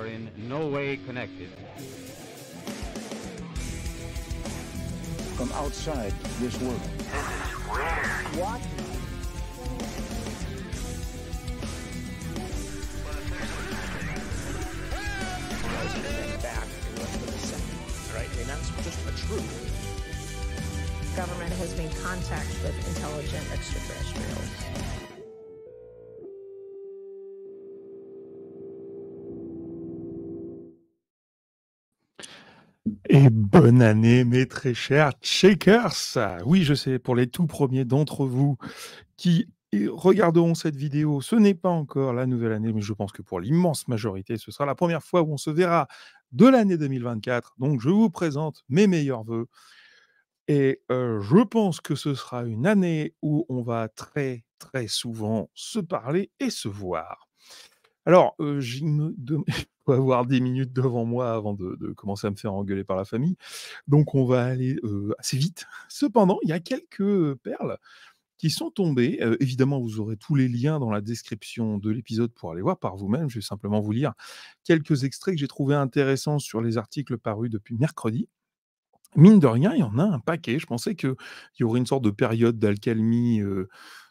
are in no way connected. From outside this world. This is weird. What? right? And that's just the truth. Government has made contact with intelligent extraterrestrials. Et bonne année, mes très chers Shakers Oui, je sais, pour les tout premiers d'entre vous qui regarderont cette vidéo, ce n'est pas encore la nouvelle année, mais je pense que pour l'immense majorité, ce sera la première fois où on se verra de l'année 2024. Donc, je vous présente mes meilleurs voeux. Et euh, je pense que ce sera une année où on va très, très souvent se parler et se voir. Alors, j'y euh, je me... avoir des minutes devant moi avant de, commencer à me faire engueuler par la famille. Donc on va aller euh, assez vite. Cependant, il y a quelques euh, perles qui sont tombées. Euh, évidemment, vous aurez tous les liens dans la description de l'épisode pour aller voir par vous-même. Je vais simplement vous lire quelques extraits que j'ai trouvés intéressants sur les articles parus depuis mercredi mine de rien, il y en a un paquet. Je pensais qu'il y aurait une sorte de période d'alcalmie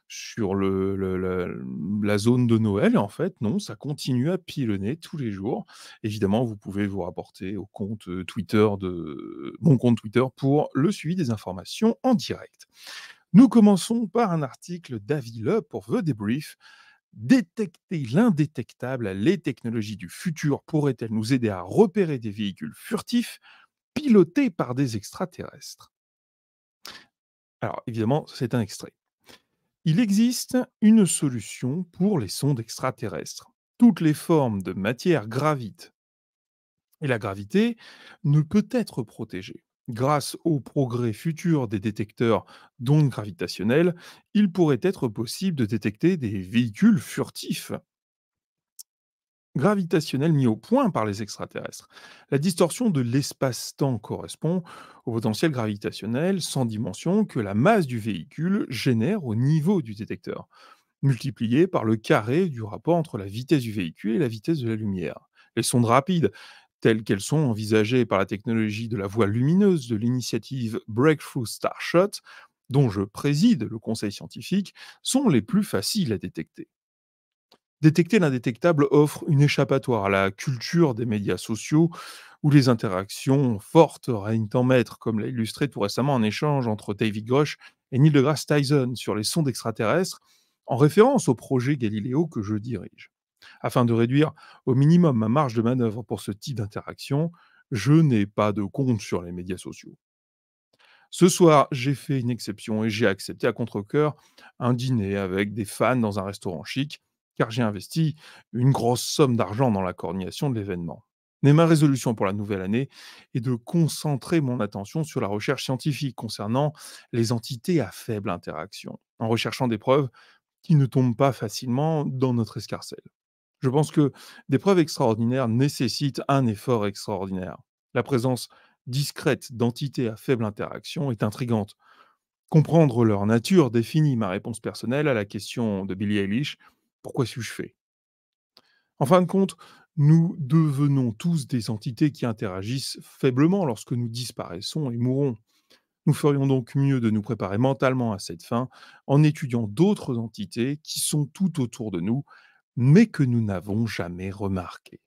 sur la, zone de Noël. en fait, non, ça continue à pilonner tous les jours. Évidemment, vous pouvez vous rapporter au compte Twitter de mon compte Twitter pour le suivi des informations en direct. Nous commençons par un article d'Avila pour The Debrief. Détecter l'indétectable, les technologies du futur pourraient-elles nous aider à repérer des véhicules furtifs pilotés par des extraterrestres alors évidemment, c'est un extrait. Il existe une solution pour les sondes extraterrestres. Toutes les formes de matière gravitent. Et la gravité ne peut être protégée. Grâce aux progrès futurs des détecteurs d'ondes gravitationnelles, il pourrait être possible de détecter des véhicules furtifs gravitationnel mis au point par les extraterrestres. La distorsion de l'espace-temps correspond au potentiel gravitationnel sans dimension que la masse du véhicule génère au niveau du détecteur, multiplié par le carré du rapport entre la vitesse du véhicule et la vitesse de la lumière. Les sondes rapides, telles qu'elles sont envisagées par la technologie de la voie lumineuse de l'initiative Breakthrough Starshot, dont je préside le conseil scientifique, sont les plus faciles à détecter. Détecter l'indétectable offre une échappatoire à la culture des médias sociaux où les interactions fortes règnent en maître, comme l'a illustré tout récemment un échange entre David Grosch et Neil deGrasse Tyson sur les sondes extraterrestres, en référence au projet Galileo que je dirige. Afin de réduire au minimum ma marge de manœuvre pour ce type d'interaction, je n'ai pas de compte sur les médias sociaux. Ce soir, j'ai fait une exception et j'ai accepté à contre-coeur un dîner avec des fans dans un restaurant chic car j'ai investi une grosse somme d'argent dans la coordination de l'événement. Mais ma résolution pour la nouvelle année est de concentrer mon attention sur la recherche scientifique concernant les entités à faible interaction, en recherchant des preuves qui ne tombent pas facilement dans notre escarcelle. Je pense que des preuves extraordinaires nécessitent un effort extraordinaire. La présence discrète d'entités à faible interaction est intrigante. Comprendre leur nature définit ma réponse personnelle à la question de Billy Eilish pourquoi suis-je fait En fin de compte, nous devenons tous des entités qui interagissent faiblement lorsque nous disparaissons et mourons. Nous ferions donc mieux de nous préparer mentalement à cette fin en étudiant d'autres entités qui sont tout autour de nous, mais que nous n'avons jamais remarquées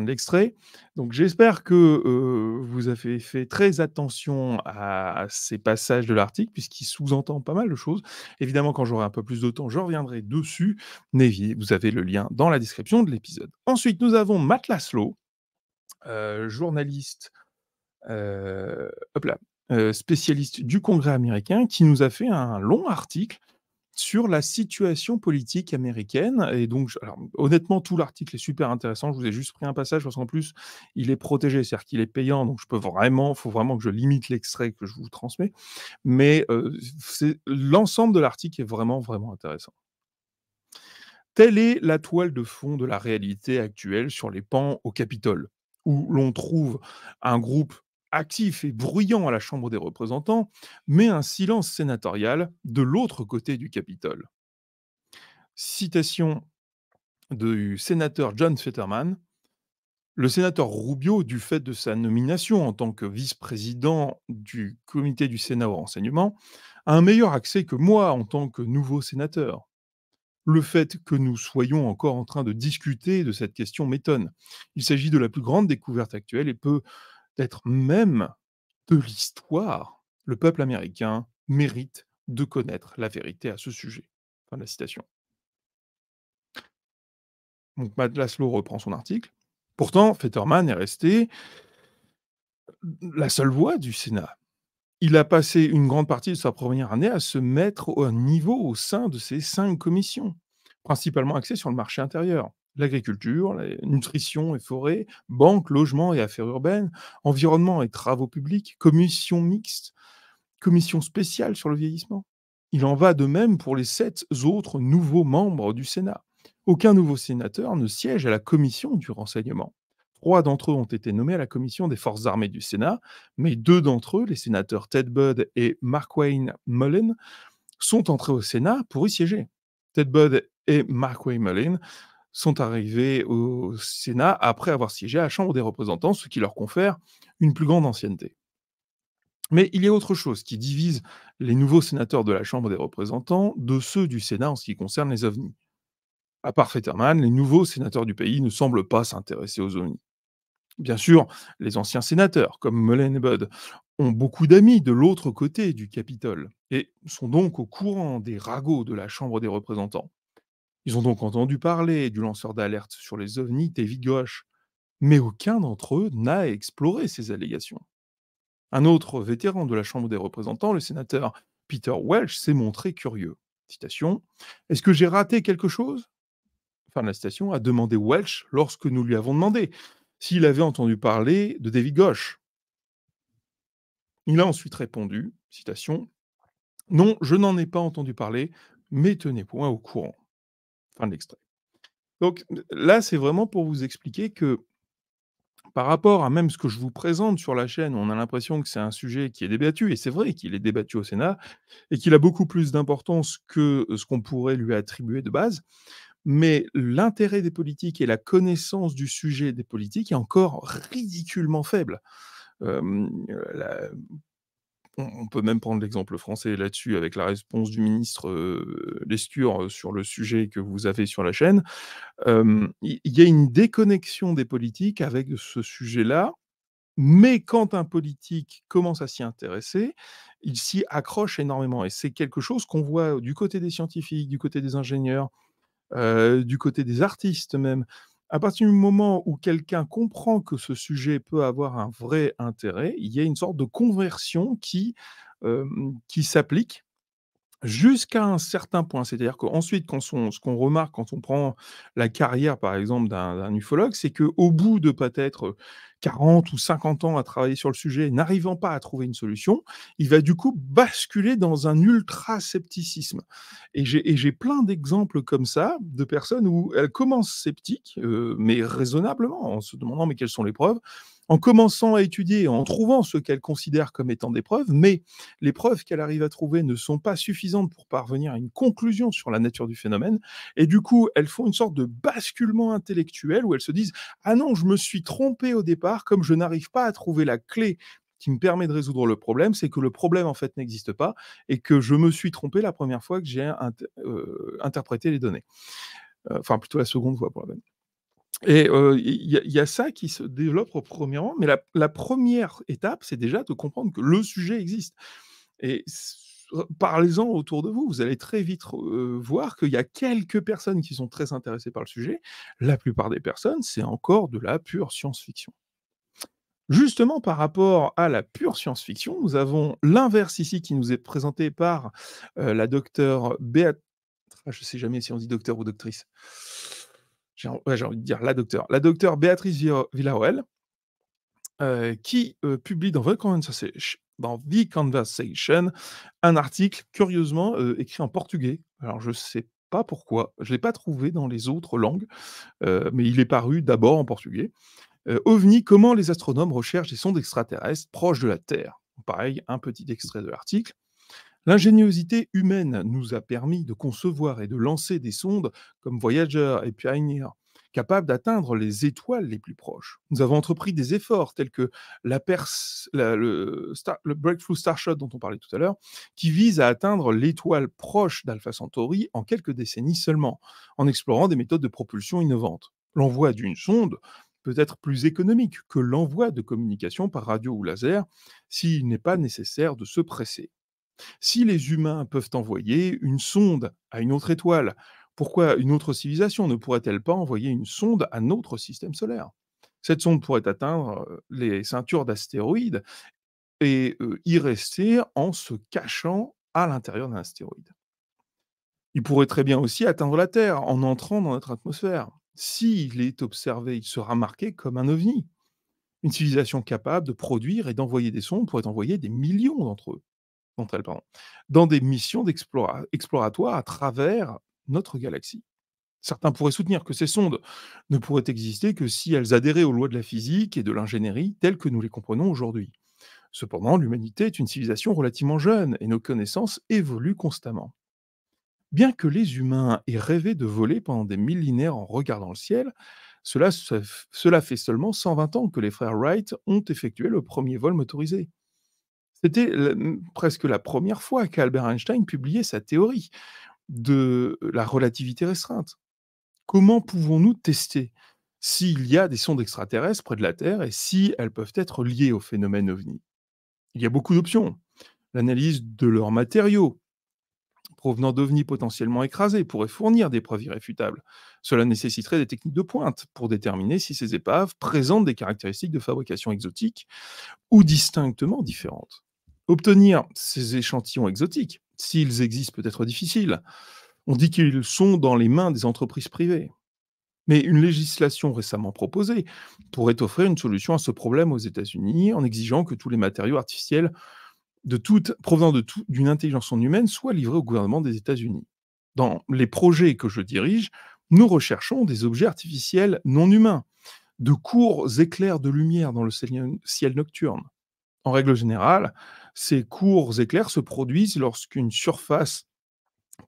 de l'extrait. Donc j'espère que vous avez fait très attention à ces passages de l'article, puisqu'il sous-entend pas mal de choses. Évidemment, quand j'aurai un peu plus de temps, je reviendrai dessus. Navy. vous avez le lien dans la description de l'épisode. Ensuite, nous avons Matt Laszlo, euh, journaliste, euh, là, euh, spécialiste du Congrès américain, qui nous a fait un long article sur la situation politique américaine. Et donc, honnêtement, tout l'article est super intéressant. Je vous ai juste pris un passage parce qu'en plus, il est protégé, c'est-à-dire qu'il est payant. Donc, je peux vraiment, il faut vraiment que je limite l'extrait que je vous transmets. Mais euh, l'ensemble de l'article est vraiment, vraiment intéressant. Telle est la toile de fond de la réalité actuelle sur les pans au Capitole, où l'on trouve un groupe actif et bruyant à la Chambre des représentants, mais un silence sénatorial de l'autre côté du Capitole. Citation du sénateur John Fetterman. Le sénateur Rubio, du fait de sa nomination en tant que vice-président du comité du Sénat au renseignement, a un meilleur accès que moi en tant que nouveau sénateur. Le fait que nous soyons encore en train de discuter de cette question m'étonne. Il s'agit de la plus grande découverte actuelle et peut D'être même de l'histoire, le peuple américain mérite de connaître la vérité à ce sujet. Fin de la citation. Donc Matt Laszlo reprend son article. Pourtant, Fetterman est resté la seule voix du Sénat. Il a passé une grande partie de sa première année à se mettre au niveau au sein de ces cinq commissions, principalement axées sur le marché intérieur l'agriculture, la nutrition et forêt, banque, logement et affaires urbaines, environnement et travaux publics, commission mixte, commission spéciale sur le vieillissement. Il en va de même pour les sept autres nouveaux membres du Sénat. Aucun nouveau sénateur ne siège à la commission du renseignement. Trois d'entre eux ont été nommés à la commission des forces armées du Sénat, mais deux d'entre eux, les sénateurs Ted Budd et Mark Wayne Mullen, sont entrés au Sénat pour y siéger. Ted Budd et Mark Wayne Mullen sont arrivés au Sénat après avoir siégé à la Chambre des représentants, ce qui leur confère une plus grande ancienneté. Mais il y a autre chose qui divise les nouveaux sénateurs de la Chambre des représentants de ceux du Sénat en ce qui concerne les ovnis. À part Fetterman, les nouveaux sénateurs du pays ne semblent pas s'intéresser aux ovnis. Bien sûr, les anciens sénateurs, comme Mullen et ont beaucoup d'amis de l'autre côté du Capitole et sont donc au courant des ragots de la Chambre des représentants. Ils ont donc entendu parler du lanceur d'alerte sur les ovnis David Gauche, mais aucun d'entre eux n'a exploré ces allégations. Un autre vétéran de la Chambre des représentants, le sénateur Peter Welch, s'est montré curieux. Est-ce que j'ai raté quelque chose Fin la citation, a demandé Welch lorsque nous lui avons demandé s'il avait entendu parler de David Gauche. Il a ensuite répondu, citation, Non, je n'en ai pas entendu parler, mais tenez-moi au courant. Fin de l'extrait. Donc là, c'est vraiment pour vous expliquer que par rapport à même ce que je vous présente sur la chaîne, on a l'impression que c'est un sujet qui est débattu, et c'est vrai qu'il est débattu au Sénat, et qu'il a beaucoup plus d'importance que euh, ce qu'on pourrait lui attribuer de base. Mais l'intérêt des politiques et la connaissance du sujet des politiques est encore ridiculement faible. Euh, la on, peut même prendre l'exemple français là-dessus avec la réponse du ministre euh, sur le sujet que vous avez sur la chaîne. Il y, a une déconnexion des politiques avec ce sujet-là. Mais quand un politique commence à s'y intéresser, il s'y accroche énormément. Et c'est quelque chose qu'on voit du côté des scientifiques, du côté des ingénieurs, du côté des artistes même. À partir du moment où quelqu'un comprend que ce sujet peut avoir un vrai intérêt, il y a une sorte de conversion qui, qui s'applique jusqu'à un certain point. C'est-à-dire qu'ensuite, quand on, ce qu'on remarque quand on prend la carrière, par exemple, d'un ufologue, c'est qu'au bout de peut-être 40 ou 50 ans à travailler sur le sujet, n'arrivant pas à trouver une solution, il va du coup basculer dans un ultra-scepticisme. Et j'ai plein d'exemples comme ça de personnes où elles commencent sceptiques, euh, mais raisonnablement, en se demandant mais quelles sont les preuves, en commençant à étudier, en trouvant ce qu'elle considère comme étant des preuves, mais les preuves qu'elle arrive à trouver ne sont pas suffisantes pour parvenir à une conclusion sur la nature du phénomène. Et du coup, elles font une sorte de basculement intellectuel où elles se disent Ah non, je me suis trompé au départ, comme je n'arrive pas à trouver la clé qui me permet de résoudre le problème, c'est que le problème en fait n'existe pas et que je me suis trompé la première fois que j'ai euh, interprété les données. Euh, enfin, plutôt la seconde fois pour la même. Et il y, a ça qui se développe premièrement, mais la, première étape, c'est déjà de comprendre que le sujet existe. Et parlez-en autour de vous. Vous allez très vite voir qu'il y a quelques personnes qui sont très intéressées par le sujet. La plupart des personnes, c'est encore de la pure science-fiction. Justement, par rapport à la pure science-fiction, nous avons l'inverse ici qui nous est présenté par la docteure Béatrice. Ah, je ne sais jamais si on dit docteur ou doctrice j'ai envie de dire la docteure, la docteure Béatrice Villawell, euh, qui euh, publie dans The, Conversation, dans Conversation un article curieusement euh, écrit en portugais. Alors je ne sais pas pourquoi, je ne l'ai pas trouvé dans les autres langues, mais il est paru d'abord en portugais. OVNI, comment les astronomes recherchent des sondes extraterrestres proches de la Terre Pareil, un petit extrait de l'article. L'ingéniosité humaine nous a permis de concevoir et de lancer des sondes comme Voyager et Pioneer, capables d'atteindre les étoiles les plus proches. Nous avons entrepris des efforts tels que la le, Breakthrough Starshot dont on parlait tout à l'heure, qui vise à atteindre l'étoile proche d'Alpha Centauri en quelques décennies seulement, en explorant des méthodes de propulsion innovantes. L'envoi d'une sonde peut être plus économique que l'envoi de communication par radio ou laser s'il n'est pas nécessaire de se presser. Si les humains peuvent envoyer une sonde à une autre étoile, pourquoi une autre civilisation ne pourrait-elle pas envoyer une sonde à notre système solaire Cette sonde pourrait atteindre euh, les ceintures d'astéroïdes et euh, y rester en se cachant à l'intérieur d'un astéroïde. Il pourrait très bien aussi atteindre la Terre en entrant dans notre atmosphère. S'il est observé, il sera marqué comme un ovni. Une civilisation capable de produire et d'envoyer des sondes pourrait envoyer des millions d'entre eux dans des missions d'exploratoire exploratoires à travers notre galaxie. Certains pourraient soutenir que ces sondes ne pourraient exister que si elles adhéraient aux lois de la physique et de l'ingénierie telles que nous les comprenons aujourd'hui. Cependant, l'humanité est une civilisation relativement jeune et nos connaissances évoluent constamment. Bien que les humains aient rêvé de voler pendant des millénaires en regardant le ciel, cela, cela fait seulement 120 ans que les frères Wright ont effectué le premier vol motorisé. C'était presque la première fois qu'Albert Einstein publiait sa théorie de la relativité restreinte. Comment pouvons-nous tester s'il y a des sondes extraterrestres près de la Terre et si elles peuvent être liées au phénomène ovni Il y a beaucoup d'options. L'analyse de leurs matériaux, provenant d'ovnis potentiellement écrasés pourrait fournir des preuves irréfutables. Cela nécessiterait des techniques de pointe pour déterminer si ces épaves présentent des caractéristiques de fabrication exotique ou distinctement différentes. Obtenir ces échantillons exotiques, s'ils existent, peut être difficile. On dit qu'ils sont dans les mains des entreprises privées. Mais une législation récemment proposée pourrait offrir une solution à ce problème aux États-Unis en exigeant que tous les matériaux artificiels provenant d'une intelligence non humaine soient livrés au gouvernement des États-Unis. Dans les projets que je dirige, nous recherchons des objets artificiels non humains, de courts éclairs de lumière dans le ciel nocturne. En règle générale, ces courts éclairs se produisent lorsqu'une surface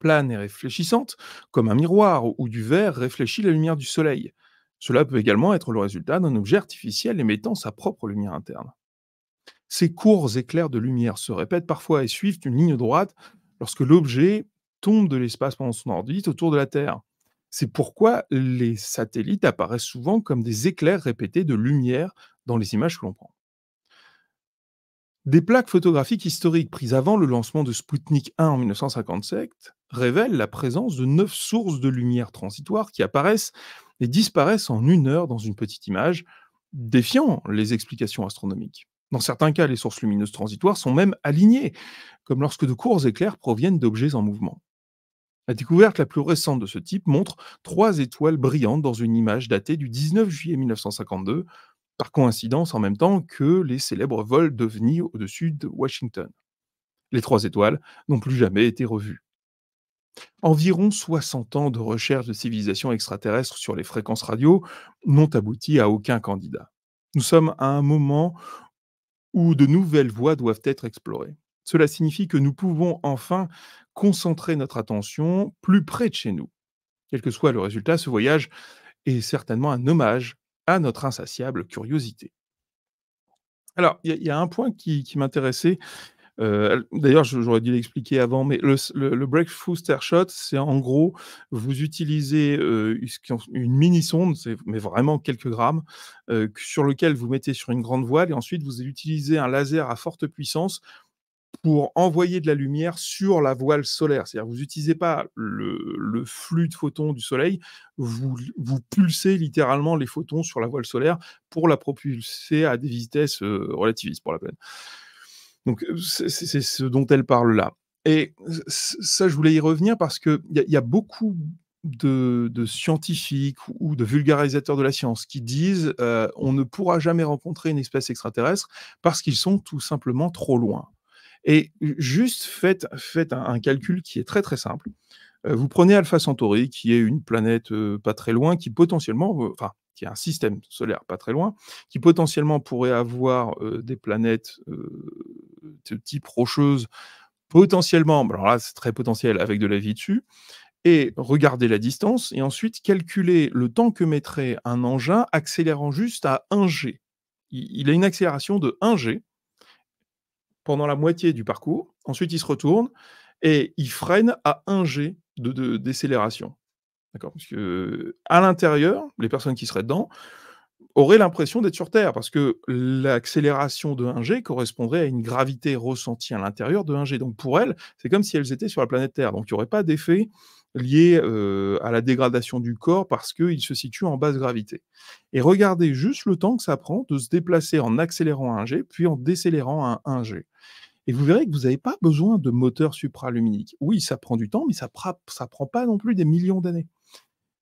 plane et réfléchissante, comme un miroir ou du verre, réfléchit la lumière du soleil. Cela peut également être le résultat d'un objet artificiel émettant sa propre lumière interne. Ces courts éclairs de lumière se répètent parfois et suivent une ligne droite lorsque l'objet tombe de l'espace pendant son orbite autour de la Terre. C'est pourquoi les satellites apparaissent souvent comme des éclairs répétés de lumière dans les images que l'on prend. Des plaques photographiques historiques prises avant le lancement de Sputnik 1 en 1957 révèlent la présence de neuf sources de lumière transitoires qui apparaissent et disparaissent en une heure dans une petite image, défiant les explications astronomiques. Dans certains cas, les sources lumineuses transitoires sont même alignées, comme lorsque de courts éclairs proviennent d'objets en mouvement. La découverte la plus récente de ce type montre trois étoiles brillantes dans une image datée du 19 juillet 1952, par coïncidence en même temps que les célèbres vols d'OVNI au-dessus de Washington. Les trois étoiles n'ont plus jamais été revues. Environ 60 ans de recherche de civilisation extraterrestre sur les fréquences radio n'ont abouti à aucun candidat. Nous sommes à un moment où de nouvelles voies doivent être explorées. Cela signifie que nous pouvons enfin concentrer notre attention plus près de chez nous. Quel que soit le résultat, ce voyage est certainement un hommage à notre insatiable curiosité. Alors, il y, a un point qui, m'intéressait. Euh, d'ailleurs, j'aurais dû l'expliquer avant, mais le, breakthrough shot, c'est en gros, vous utilisez euh, une mini sonde, mais vraiment quelques grammes, euh, sur lequel vous mettez sur une grande voile, et ensuite vous utilisez un laser à forte puissance pour envoyer de la lumière sur la voile solaire. C'est-à-dire, vous n'utilisez pas le, flux de photons du Soleil, vous, pulsez littéralement les photons sur la voile solaire pour la propulser à des vitesses euh, relativistes pour la peine. Donc, euh, c'est ce dont elle parle là. Et ça, je voulais y revenir parce qu'il y, y a beaucoup de, scientifiques ou de vulgarisateurs de la science qui disent qu'on euh, on ne pourra jamais rencontrer une espèce extraterrestre parce qu'ils sont tout simplement trop loin. Et juste faites, un, calcul qui est très très simple. Euh, vous prenez Alpha Centauri, qui est une planète euh, pas très loin, qui potentiellement, euh, enfin, qui est un système solaire pas très loin, qui potentiellement pourrait avoir des planètes de type rocheuse, potentiellement, alors là c'est très potentiel, avec de la vie dessus, et regardez la distance, et ensuite calculer le temps que mettrait un engin accélérant juste à 1G. il a une accélération de 1G, pendant la moitié du parcours. Ensuite, il se retourne et il freine à 1 G de, décélération. D'accord Parce que à l'intérieur, les personnes qui seraient dedans auraient l'impression d'être sur Terre, parce que l'accélération de 1G correspondrait à une gravité ressentie à l'intérieur de 1G. Donc pour elles, c'est comme si elles étaient sur la planète Terre. Donc il n'y aurait pas d'effet lié à la dégradation du corps parce qu'il se situe en basse gravité. Et regardez juste le temps que ça prend de se déplacer en accélérant un G, puis en décélérant un 1G. Et vous verrez que vous n'avez pas besoin de moteur supraluminique. Oui, ça prend du temps, mais ça ne prend pas non plus des millions d'années.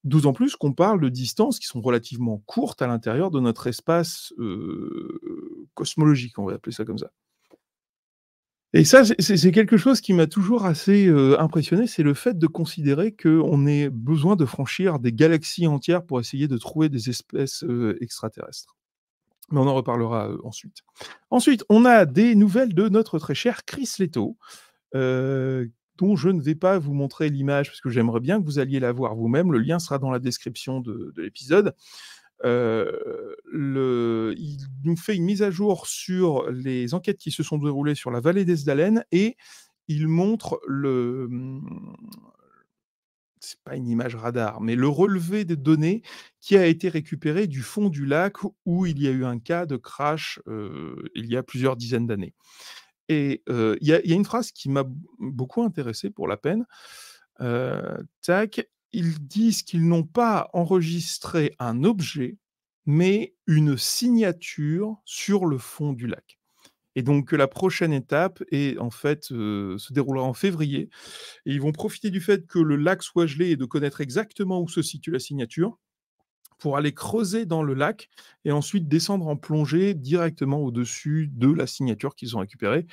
D'autant plus qu'on parle de distances qui sont relativement courtes à l'intérieur de notre espace cosmologique, on va appeler ça comme ça. Et ça, c'est quelque chose qui m'a toujours assez euh, impressionné, c'est le fait de considérer qu'on ait besoin de franchir des galaxies entières pour essayer de trouver des espèces euh, extraterrestres. Mais on en reparlera euh, ensuite. Ensuite, on a des nouvelles de notre très cher Chris Leto, dont je ne vais pas vous montrer l'image parce que j'aimerais bien que vous alliez la voir vous-même. Le lien sera dans la description de l'épisode le, il nous fait une mise à jour sur les enquêtes qui se sont déroulées sur la vallée d'Esdalen et il montre le, mmh, c'est pas une image radar, mais le relevé des données qui a été récupéré du fond du lac où il y a eu un cas de crash il y a plusieurs dizaines d'années. Et il y, a une phrase qui m'a beaucoup intéressé pour la peine. tac, ils disent qu'ils n'ont pas enregistré un objet, mais une signature sur le fond du lac. Et donc la prochaine étape est en fait euh, se déroulera en février. Et ils vont profiter du fait que le lac soit gelé et de connaître exactement où se situe la signature pour aller creuser dans le lac et ensuite descendre en plongée directement au-dessus de la signature qu'ils ont récupérée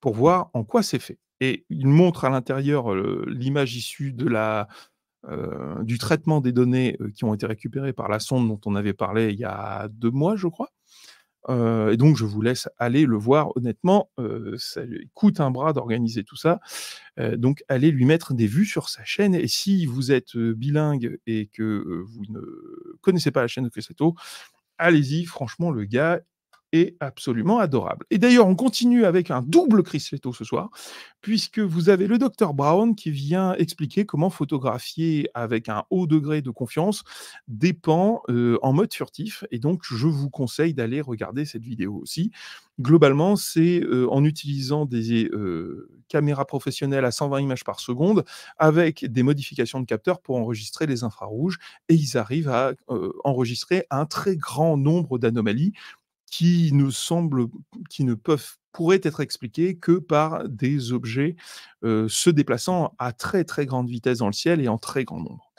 pour voir en quoi c'est fait. Et ils montrent à l'intérieur euh, l'image issue de la, euh, du traitement des données euh, qui ont été récupérées par la sonde dont on avait parlé il y a deux mois, je crois. Euh, et donc, je vous laisse aller le voir. Honnêtement, ça coûte un bras d'organiser tout ça. donc, allez lui mettre des vues sur sa chaîne. Et si vous êtes bilingue et que vous ne connaissez pas la chaîne de Cresceto, allez-y. Franchement, le gars, est absolument adorable. Et d'ailleurs, on continue avec un double Leto ce soir, puisque vous avez le docteur Brown qui vient expliquer comment photographier avec un haut degré de confiance dépend euh, en mode furtif. Et donc, je vous conseille d'aller regarder cette vidéo aussi. Globalement, c'est euh, en utilisant des euh, caméras professionnelles à 120 images par seconde avec des modifications de capteurs pour enregistrer les infrarouges et ils arrivent à enregistrer un très grand nombre d'anomalies qui ne qui ne peuvent pourraient être expliquées que par des objets euh, se déplaçant à très très grande vitesse dans le ciel et en très grand nombre.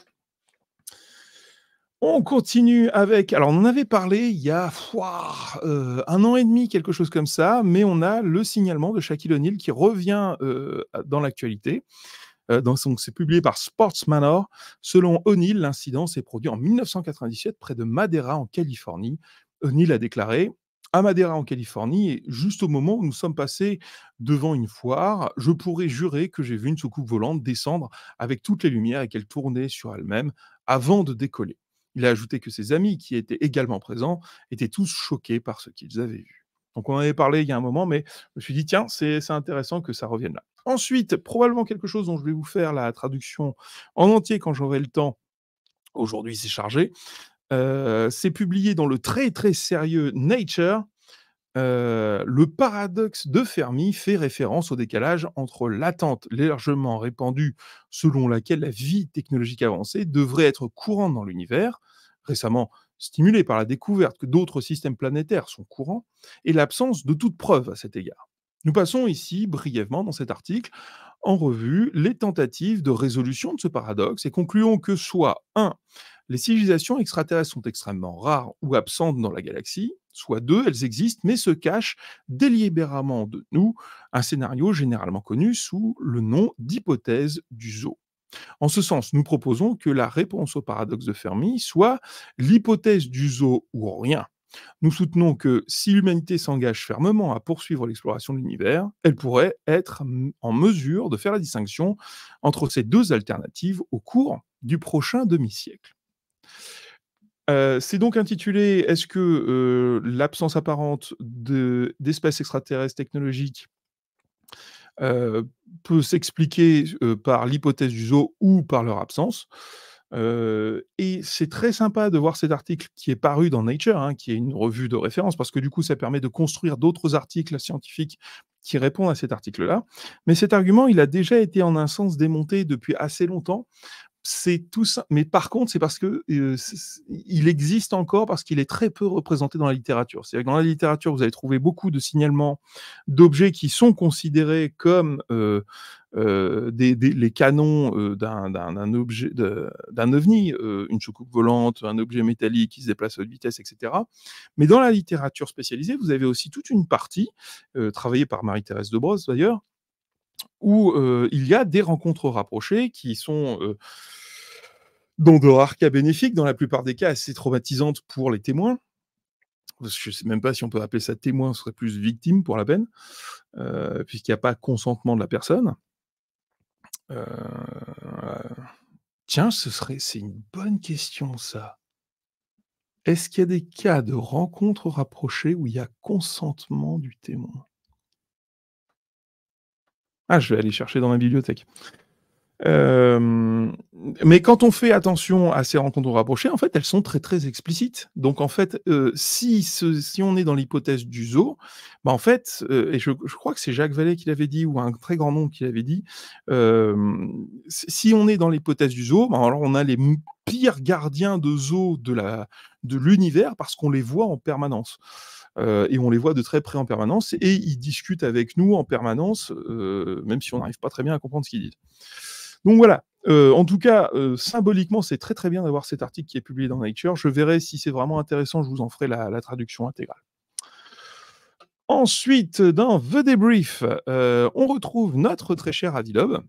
On continue avec, alors on en avait parlé il y a euh, un an et demi, quelque chose comme ça, mais on a le signalement de Shaquille O'Neal qui revient euh, dans l'actualité. c'est publié par Sports Manor. Selon O'Neal, l'incident s'est produit en 1997 près de Madeira, en Californie. O'Neal a déclaré à Madeira en Californie, et juste au moment où nous sommes passés devant une foire, je pourrais jurer que j'ai vu une soucoupe volante descendre avec toutes les lumières et qu'elle tournait sur elle-même avant de décoller. Il a ajouté que ses amis, qui étaient également présents, étaient tous choqués par ce qu'ils avaient vu. Donc on en avait parlé il y a un moment, mais je me suis dit, tiens, c'est intéressant que ça revienne là. Ensuite, probablement quelque chose dont je vais vous faire la traduction en entier quand j'aurai le temps. Aujourd'hui, c'est chargé. Euh, c'est publié dans le très très sérieux Nature. Euh, le paradoxe de Fermi fait référence au décalage entre l'attente largement répandue selon laquelle la vie technologique avancée devrait être courante dans l'univers, récemment stimulée par la découverte que d'autres systèmes planétaires sont courants, et l'absence de toute preuve à cet égard. Nous passons ici brièvement dans cet article en revue les tentatives de résolution de ce paradoxe et concluons que soit 1. Les civilisations extraterrestres sont extrêmement rares ou absentes dans la galaxie, soit deux, elles existent, mais se cachent délibérément de nous un scénario généralement connu sous le nom d'hypothèse du zoo. En ce sens, nous proposons que la réponse au paradoxe de Fermi soit l'hypothèse du zoo ou rien. Nous soutenons que si l'humanité s'engage fermement à poursuivre l'exploration de l'univers, elle pourrait être en mesure de faire la distinction entre ces deux alternatives au cours du prochain demi-siècle. Euh, c'est donc intitulé Est-ce que euh, l'absence apparente d'espèces extraterrestres technologiques euh, peut s'expliquer par l'hypothèse du zoo ou par leur absence et c'est très sympa de voir cet article qui est paru dans Nature, hein, qui est une revue de référence, parce que du coup, ça permet de construire d'autres articles scientifiques qui répondent à cet article-là. Mais cet argument, il a déjà été en un sens démonté depuis assez longtemps c'est tout ça. Mais par contre, c'est parce que euh, il existe encore parce qu'il est très peu représenté dans la littérature. C'est-à-dire que dans la littérature, vous allez trouver beaucoup de signalements d'objets qui sont considérés comme euh, euh, des, les canons d'un objet, d'un ovni, une choucoupe volante, un objet métallique qui se déplace à haute vitesse, etc. Mais dans la littérature spécialisée, vous avez aussi toute une partie travaillée par Marie-Thérèse de Brosse d'ailleurs où euh, il y a des rencontres rapprochées qui sont euh, dans de rares cas bénéfiques, dans la plupart des cas assez traumatisantes pour les témoins. Je ne sais même pas si on peut appeler ça témoin, ce serait plus victime pour la peine, euh, puisqu'il n'y a pas consentement de la personne. Tiens, ce serait, c'est une bonne question ça. Est-ce qu'il y a des cas de rencontres rapprochées où il y a consentement du témoin ah, je vais aller chercher dans ma bibliothèque. Euh, mais quand on fait attention à ces rencontres rapprochées, en fait, elles sont très très explicites. Donc en fait, euh, si, si on est dans l'hypothèse du zoo, bah, en fait, euh, et je, crois que c'est Jacques Vallée qui l'avait dit ou un très grand nom qui l'avait dit, si on est dans l'hypothèse du zoo, bah, alors on a les pires gardiens de zoo de la de l'univers parce qu'on les voit en permanence. Euh, et on les voit de très près en permanence, et ils discutent avec nous en permanence, euh, même si on n'arrive pas très bien à comprendre ce qu'ils disent. Donc voilà, euh, en tout cas, symboliquement, c'est très très bien d'avoir cet article qui est publié dans Nature. Je verrai si c'est vraiment intéressant, je vous en ferai la, traduction intégrale. Ensuite, dans The Debrief, on retrouve notre très cher Avilob,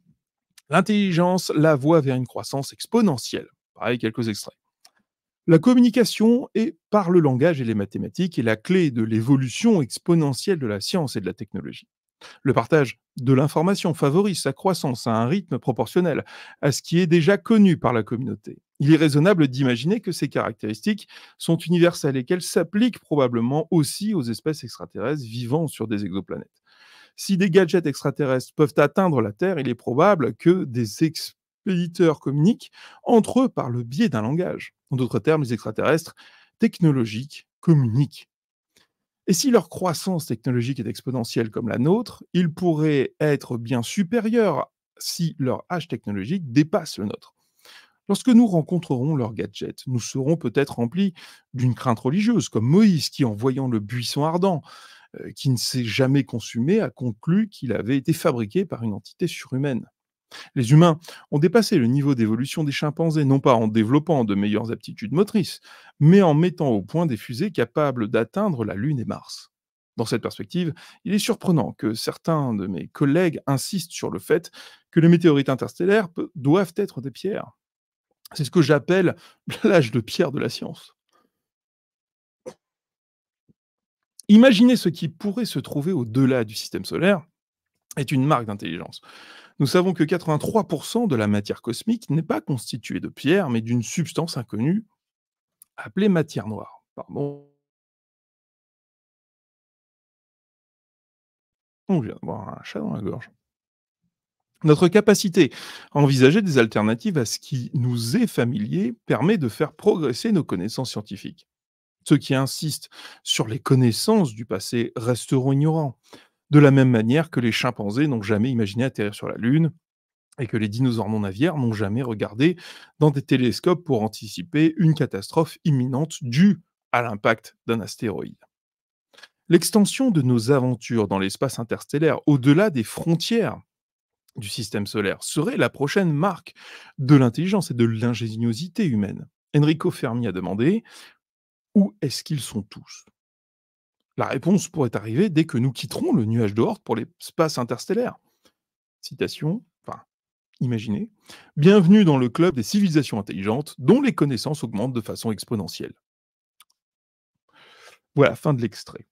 l'intelligence, la voie vers une croissance exponentielle. Pareil, quelques extraits. La communication est par le langage et les mathématiques est la clé de l'évolution exponentielle de la science et de la technologie. Le partage de l'information favorise sa croissance à un rythme proportionnel à ce qui est déjà connu par la communauté. Il est raisonnable d'imaginer que ces caractéristiques sont universelles et qu'elles s'appliquent probablement aussi aux espèces extraterrestres vivant sur des exoplanètes. Si des gadgets extraterrestres peuvent atteindre la Terre, il est probable que des expéditeurs communiquent entre eux par le biais d'un langage. En d'autres termes, les extraterrestres technologiques communiquent. Et si leur croissance technologique est exponentielle comme la nôtre, ils pourraient être bien supérieurs si leur âge technologique dépasse le nôtre. Lorsque nous rencontrerons leurs gadgets, nous serons peut-être remplis d'une crainte religieuse, comme Moïse qui, en voyant le buisson ardent, euh, qui ne s'est jamais consumé, a conclu qu'il avait été fabriqué par une entité surhumaine. Les humains ont dépassé le niveau d'évolution des chimpanzés, non pas en développant de meilleures aptitudes motrices, mais en mettant au point des fusées capables d'atteindre la Lune et Mars. Dans cette perspective, il est surprenant que certains de mes collègues insistent sur le fait que les météorites interstellaires doivent être des pierres. C'est ce que j'appelle l'âge de pierre de la science. Imaginer ce qui pourrait se trouver au-delà du système solaire est une marque d'intelligence. Nous savons que 83% de la matière cosmique n'est pas constituée de pierre, mais d'une substance inconnue appelée matière noire. Pardon. On vient un chat dans la gorge. Notre capacité à envisager des alternatives à ce qui nous est familier permet de faire progresser nos connaissances scientifiques. Ceux qui insistent sur les connaissances du passé resteront ignorants de la même manière que les chimpanzés n'ont jamais imaginé atterrir sur la Lune et que les dinosaures non aviaires n'ont jamais regardé dans des télescopes pour anticiper une catastrophe imminente due à l'impact d'un astéroïde. L'extension de nos aventures dans l'espace interstellaire au-delà des frontières du système solaire serait la prochaine marque de l'intelligence et de l'ingéniosité humaine. Enrico Fermi a demandé Où est-ce qu'ils sont tous la réponse pourrait arriver dès que nous quitterons le nuage de pour l'espace interstellaire. Citation, enfin, imaginez. Bienvenue dans le club des civilisations intelligentes dont les connaissances augmentent de façon exponentielle. Voilà, fin de l'extrait.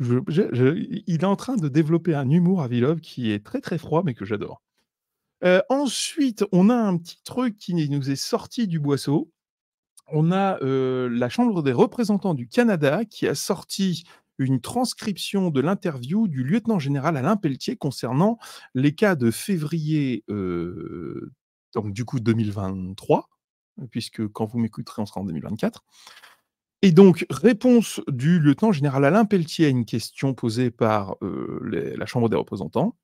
il est en train de développer un humour à Vilov qui est très très froid mais que j'adore. Euh, ensuite, on a un petit truc qui nous est sorti du boisseau. On a euh, la Chambre des représentants du Canada qui a sorti une transcription de l'interview du lieutenant général Alain Pelletier concernant les cas de février, euh, donc du coup 2023, puisque quand vous m'écouterez, on sera en 2024. Et donc, réponse du lieutenant général Alain Pelletier à une question posée par euh, la Chambre des représentants.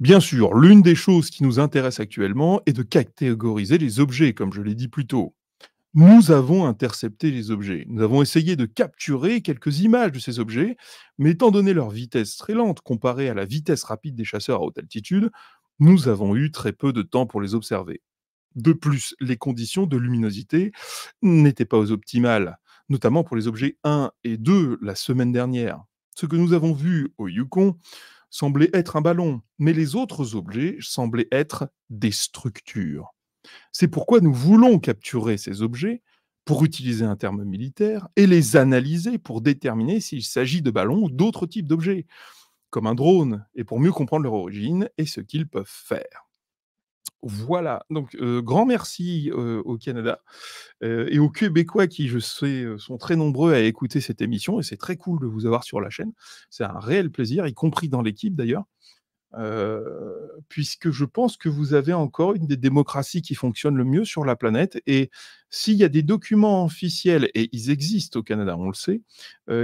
Bien sûr, l'une des choses qui nous intéresse actuellement est de catégoriser les objets, comme je l'ai dit plus tôt nous avons intercepté les objets. Nous avons essayé de capturer quelques images de ces objets, mais étant donné leur vitesse très lente comparée à la vitesse rapide des chasseurs à haute altitude, nous avons eu très peu de temps pour les observer. De plus, les conditions de luminosité n'étaient pas aux optimales, notamment pour les objets 1 et 2 la semaine dernière. Ce que nous avons vu au Yukon semblait être un ballon, mais les autres objets semblaient être des structures. C'est pourquoi nous voulons capturer ces objets pour utiliser un terme militaire et les analyser pour déterminer s'il s'agit de ballons ou d'autres types d'objets, comme un drone, et pour mieux comprendre leur origine et ce qu'ils peuvent faire. Voilà, donc euh, grand merci euh, au Canada euh, et aux Québécois qui, je sais, sont très nombreux à écouter cette émission et c'est très cool de vous avoir sur la chaîne. C'est un réel plaisir, y compris dans l'équipe d'ailleurs puisque je pense que vous avez encore une des démocraties qui fonctionne le mieux sur la planète. Et s'il y a des documents officiels, et ils existent au Canada, on le sait,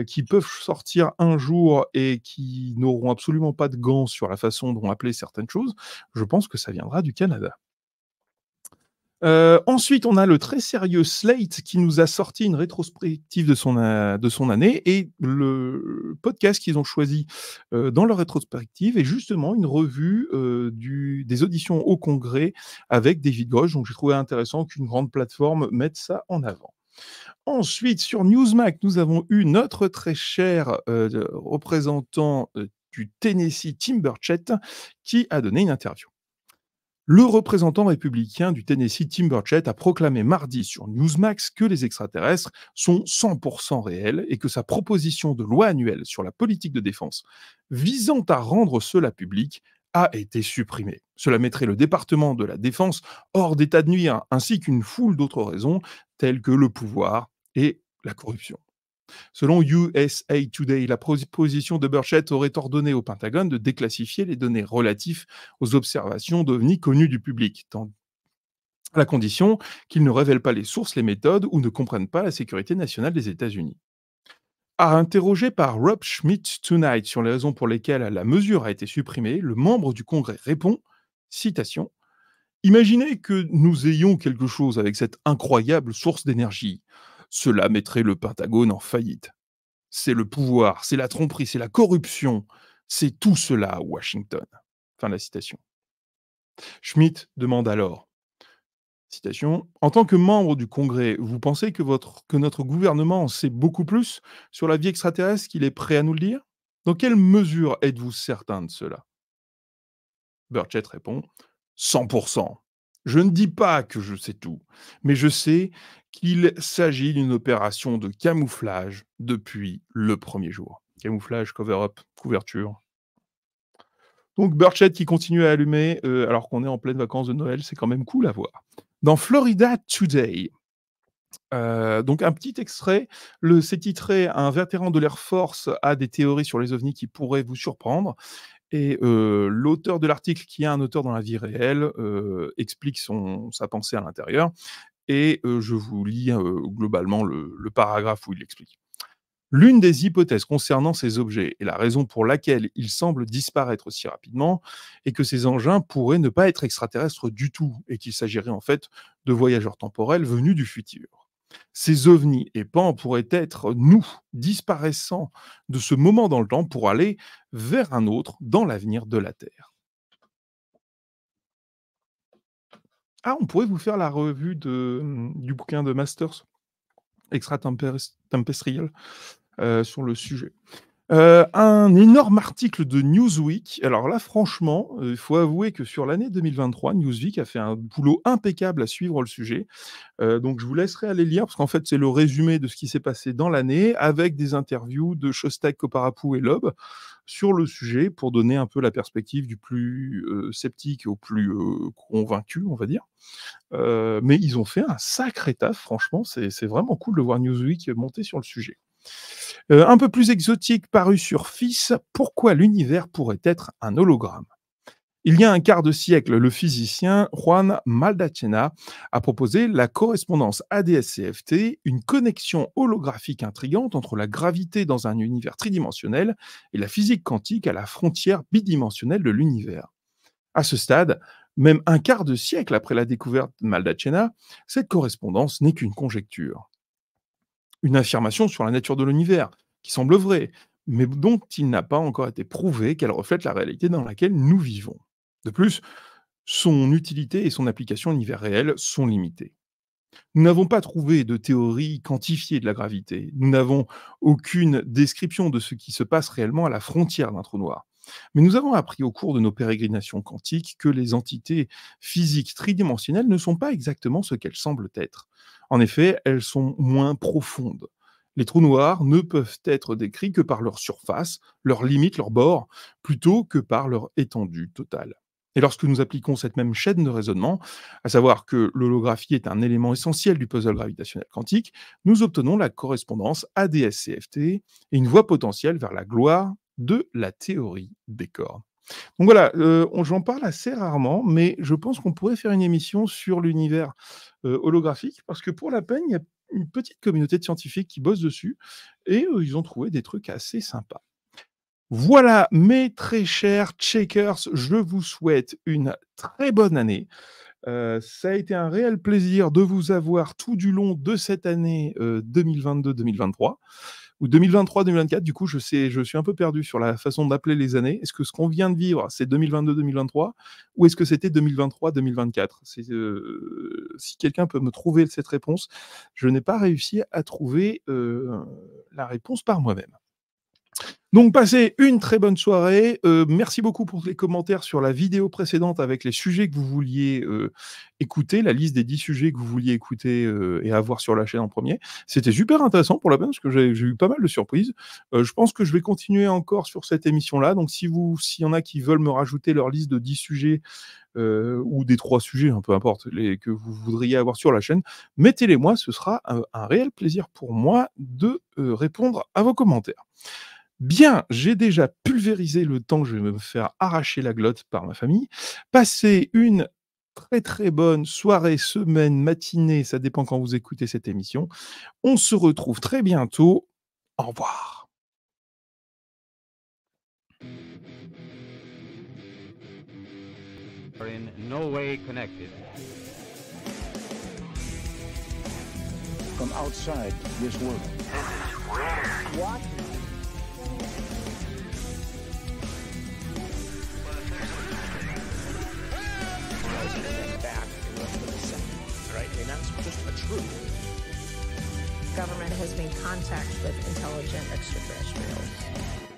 qui peuvent sortir un jour et qui n'auront absolument pas de gants sur la façon dont appeler certaines choses, je pense que ça viendra du Canada. Euh, ensuite, on a le très sérieux Slate qui nous a sorti une rétrospective de son, euh, de son année et le podcast qu'ils ont choisi euh, dans leur rétrospective est justement une revue du, des auditions au Congrès avec David gauche Donc, j'ai trouvé intéressant qu'une grande plateforme mette ça en avant. Ensuite, sur Newsmac, nous avons eu notre très cher représentant du Tennessee, Tim Burchett, qui a donné une interview. Le représentant républicain du Tennessee, Tim Burchett, a proclamé mardi sur Newsmax que les extraterrestres sont 100% réels et que sa proposition de loi annuelle sur la politique de défense visant à rendre cela public a été supprimée. Cela mettrait le département de la défense hors d'état de nuire, ainsi qu'une foule d'autres raisons telles que le pouvoir et la corruption. Selon USA Today, la proposition de Burchett aurait ordonné au Pentagone de déclassifier les données relatives aux observations devenues connues du public, à la condition qu'ils ne révèlent pas les sources, les méthodes ou ne comprennent pas la sécurité nationale des États-Unis. À interroger par Rob Schmidt Tonight sur les raisons pour lesquelles la mesure a été supprimée, le membre du Congrès répond, citation, Imaginez que nous ayons quelque chose avec cette incroyable source d'énergie cela mettrait le Pentagone en faillite. C'est le pouvoir, c'est la tromperie, c'est la corruption, c'est tout cela Washington. Fin de la citation. Schmitt demande alors En tant que membre du Congrès, vous pensez que, notre gouvernement sait beaucoup plus sur la vie extraterrestre qu'il est prêt à nous le dire Dans quelle mesure êtes-vous certain de cela Burchett répond 100%. Je ne dis pas que je sais tout, mais je sais qu'il s'agit d'une opération de camouflage depuis le premier jour. Camouflage, cover-up, couverture. Donc Burchett qui continue à allumer euh, alors qu'on est en pleine vacances de Noël, c'est quand même cool à voir. Dans Florida Today, euh, donc un petit extrait, le c'est titré Un vétéran de l'Air Force a des théories sur les ovnis qui pourraient vous surprendre. Et l'auteur de l'article, qui est un auteur dans la vie réelle, explique son, sa pensée à l'intérieur. Et je vous lis globalement le, paragraphe où il explique L'une des hypothèses concernant ces objets et la raison pour laquelle ils semblent disparaître si rapidement est que ces engins pourraient ne pas être extraterrestres du tout et qu'il s'agirait en fait de voyageurs temporels venus du futur. Ces ovnis et pans pourraient être nous, disparaissant de ce moment dans le temps pour aller vers un autre dans l'avenir de la Terre. Ah, on pourrait vous faire la revue mmh, du bouquin de Masters, Extra tempestriel euh, sur le sujet. Euh, un énorme article de Newsweek. Alors là, franchement, euh, il faut avouer que sur l'année 2023, Newsweek a fait un boulot impeccable à suivre le sujet. Euh, donc je vous laisserai aller lire parce qu'en fait, c'est le résumé de ce qui s'est passé dans l'année avec des interviews de Shostak, Koparapou et Loeb sur le sujet pour donner un peu la perspective du plus sceptique au plus convaincu, on va dire. mais ils ont fait un sacré taf, franchement, c'est vraiment cool de voir Newsweek monter sur le sujet. Euh, un peu plus exotique, paru sur Fils, pourquoi l'univers pourrait être un hologramme il y a un quart de siècle, le physicien Juan Maldacena a proposé la correspondance ADS-CFT, une connexion holographique intrigante entre la gravité dans un univers tridimensionnel et la physique quantique à la frontière bidimensionnelle de l'univers. À ce stade, même un quart de siècle après la découverte de Maldacena, cette correspondance n'est qu'une conjecture une affirmation sur la nature de l'univers, qui semble vraie, mais dont il n'a pas encore été prouvé qu'elle reflète la réalité dans laquelle nous vivons. De plus, son utilité et son application à l'univers réel sont limitées. Nous n'avons pas trouvé de théorie quantifiée de la gravité, nous n'avons aucune description de ce qui se passe réellement à la frontière d'un trou noir. Mais nous avons appris au cours de nos pérégrinations quantiques que les entités physiques tridimensionnelles ne sont pas exactement ce qu'elles semblent être. En effet, elles sont moins profondes. Les trous noirs ne peuvent être décrits que par leur surface, leur limite, leur bord, plutôt que par leur étendue totale. Et lorsque nous appliquons cette même chaîne de raisonnement, à savoir que l'holographie est un élément essentiel du puzzle gravitationnel quantique, nous obtenons la correspondance ADS-CFT et une voie potentielle vers la gloire de la théorie des corps. Donc voilà, euh, on j'en parle assez rarement, mais je pense qu'on pourrait faire une émission sur l'univers euh, holographique, parce que pour la peine, il y a une petite communauté de scientifiques qui bosse dessus, et euh, ils ont trouvé des trucs assez sympas. Voilà, mes très chers checkers, je vous souhaite une très bonne année. ça a été un réel plaisir de vous avoir tout du long de cette année 2022-2023 ou 2023-2024. Du coup, je, sais, je suis un peu perdu sur la façon d'appeler les années. Est-ce que ce qu'on vient de vivre, c'est 2022-2023 ou est-ce que c'était 2023-2024 euh, Si quelqu'un peut me trouver cette réponse, je n'ai pas réussi à trouver euh, la réponse par moi-même. Donc, passez une très bonne soirée. Euh, merci beaucoup pour les commentaires sur la vidéo précédente avec les sujets que vous vouliez euh, écouter, la liste des 10 sujets que vous vouliez écouter euh, et avoir sur la chaîne en premier. C'était super intéressant pour la peine parce que j'ai eu pas mal de surprises. je pense que je vais continuer encore sur cette émission-là. Donc, si vous, s'il y en a qui veulent me rajouter leur liste de 10 sujets ou des trois sujets, hein, peu importe, que vous voudriez avoir sur la chaîne, mettez-les moi. Ce sera un, réel plaisir pour moi de répondre à vos commentaires. Bien, j'ai déjà pulvérisé le temps je vais me faire arracher la glotte par ma famille. Passez une très très bonne soirée, semaine, matinée, ça dépend quand vous écoutez cette émission. On se retrouve très bientôt. Au revoir. back second, And that's just a truth. Government has made contact with intelligent extraterrestrials.